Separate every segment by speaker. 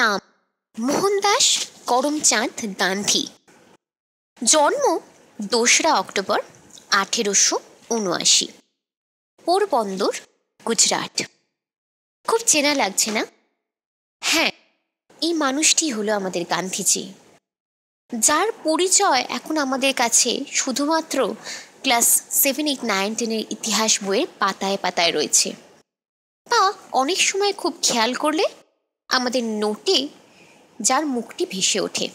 Speaker 1: নাম মোহনদাস করমচাঁদ গান্ধী জন্ম দোসরা অক্টোবর আঠেরোশো উনআশি পোরবন্দর গুজরাট খুব চেনা লাগছে না হ্যাঁ এই মানুষটি হলো আমাদের গান্ধীজি যার পরিচয় এখন আমাদের কাছে শুধুমাত্র ক্লাস সেভেন এইট নাইন টেনের ইতিহাস বইয়ের পাতায় পাতায় রয়েছে বা অনেক সময় খুব খেয়াল করলে আমাদের নোটে যার মুখটি ভেসে ওঠে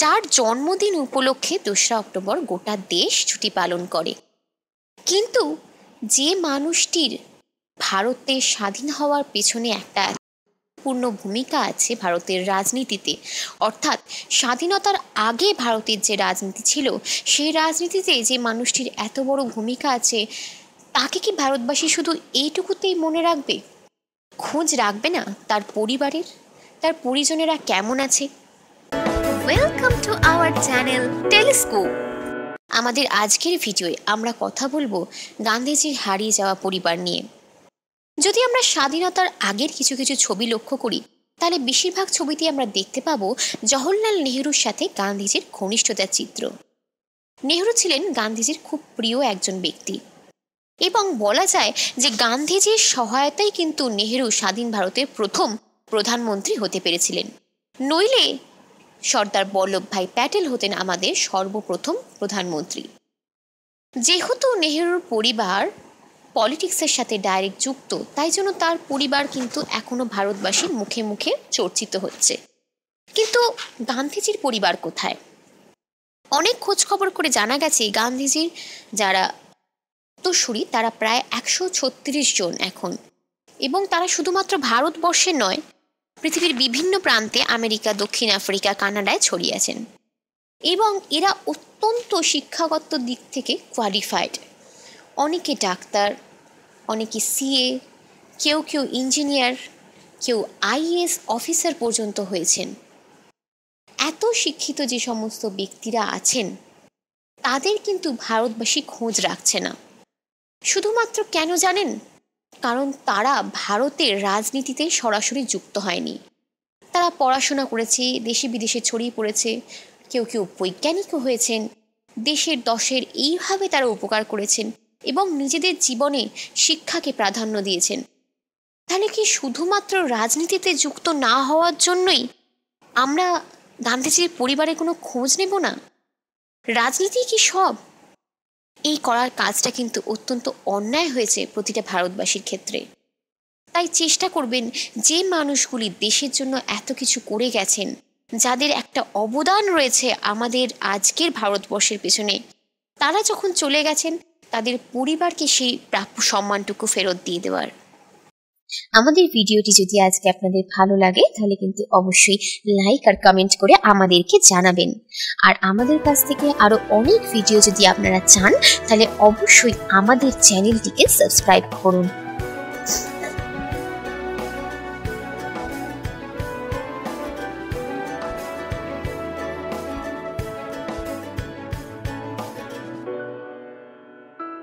Speaker 1: যার জন্মদিন উপলক্ষে দোসরা অক্টোবর গোটা দেশ ছুটি পালন করে কিন্তু যে মানুষটির ভারতের স্বাধীন হওয়ার পেছনে একটা পূর্ণ ভূমিকা আছে ভারতের রাজনীতিতে অর্থাৎ স্বাধীনতার আগে ভারতের যে রাজনীতি ছিল সেই রাজনীতিতে যে মানুষটির এত বড় ভূমিকা আছে তাকে কি ভারতবাসী শুধু এইটুকুতেই মনে রাখবে খোঁজ রাখবে না তার পরিবারের তার পরিজনেরা কেমন আছে welcome to our channel telescope আমাদের আজকের ভিডিওয় আমরা কথা বলবো গান্ধীজির হারিয়ে যাওয়া পরিবার নিয়ে যদি আমরা স্বাধীনতার আগের কিছু কিছু ছবি লক্ষ্য করি তাহলে বেশিরভাগ ছবিতে আমরা দেখতে পাবো জওহরলাল নেহরুর সাথে গান্ধীজির ঘনিষ্ঠতার চিত্র নেহরু ছিলেন গান্ধীজির খুব প্রিয় একজন ব্যক্তি এবং বলা যায় যে গান্ধীজির সহায়তাই কিন্তু নেহেরু স্বাধীন ভারতের প্রথম প্রধানমন্ত্রী হতে পেরেছিলেন নইলে সর্দার বল্লভভাই প্যাটেল হতেন আমাদের সর্বপ্রথম প্রধানমন্ত্রী যেহেতু নেহেরুর পরিবার পলিটিক্সের সাথে ডাইরেক্ট যুক্ত তাই জন্য তার পরিবার কিন্তু এখনো ভারতবাসীর মুখে মুখে চর্চিত হচ্ছে কিন্তু গান্ধীজির পরিবার কোথায় অনেক খোঁজ খবর করে জানা গেছে গান্ধীজির যারা উত্তরসূরি তারা প্রায় একশো ছত্রিশ জন এখন এবং তারা শুধুমাত্র ভারতবর্ষে নয় পৃথিবীর বিভিন্ন প্রান্তে আমেরিকা দক্ষিণ আফ্রিকা কানাডায় ছড়িয়েছেন এবং এরা অত্যন্ত শিক্ষাগত দিক থেকে কোয়ালিফাইড অনেকে ডাক্তার অনেকে সিএ কেউ কেউ ইঞ্জিনিয়ার কেউ আইএস অফিসার পর্যন্ত হয়েছেন এত শিক্ষিত যে সমস্ত ব্যক্তিরা আছেন তাদের কিন্তু ভারতবাসী খোঁজ রাখছে না শুধুমাত্র কেন জানেন কারণ তারা ভারতের রাজনীতিতে সরাসরি যুক্ত হয়নি তারা পড়াশোনা করেছে দেশে বিদেশে ছড়িয়ে পড়েছে কেউ কেউ বৈজ্ঞানিকও হয়েছেন দেশের দশের এইভাবে তারা উপকার করেছেন এবং নিজেদের জীবনে শিক্ষাকে প্রাধান্য দিয়েছেন তাহলে কি শুধুমাত্র রাজনীতিতে যুক্ত না হওয়ার জন্যই আমরা গান্ধীজির পরিবারে কোনো খোঁজ নেব না রাজনীতি কি সব এই করার কাজটা কিন্তু অত্যন্ত অন্যায় হয়েছে প্রতিটা ভারতবাসীর ক্ষেত্রে তাই চেষ্টা করবেন যে মানুষগুলি দেশের জন্য এত কিছু করে গেছেন যাদের একটা অবদান রয়েছে আমাদের আজকের ভারতবর্ষের পেছনে তারা যখন চলে গেছেন তাদের পরিবারকে সেই প্রাপ্য সম্মানটুকু ফেরত দিয়ে দেওয়ার আমাদের ভিডিওটি যদি আজকে আপনাদের ভালো লাগে তাহলে কিন্তু অবশ্যই লাইক আর কমেন্ট করে আমাদেরকে জানাবেন আর আমাদের কাছ থেকে আরও অনেক ভিডিও যদি আপনারা চান তাহলে অবশ্যই আমাদের চ্যানেলটিকে সাবস্ক্রাইব করুন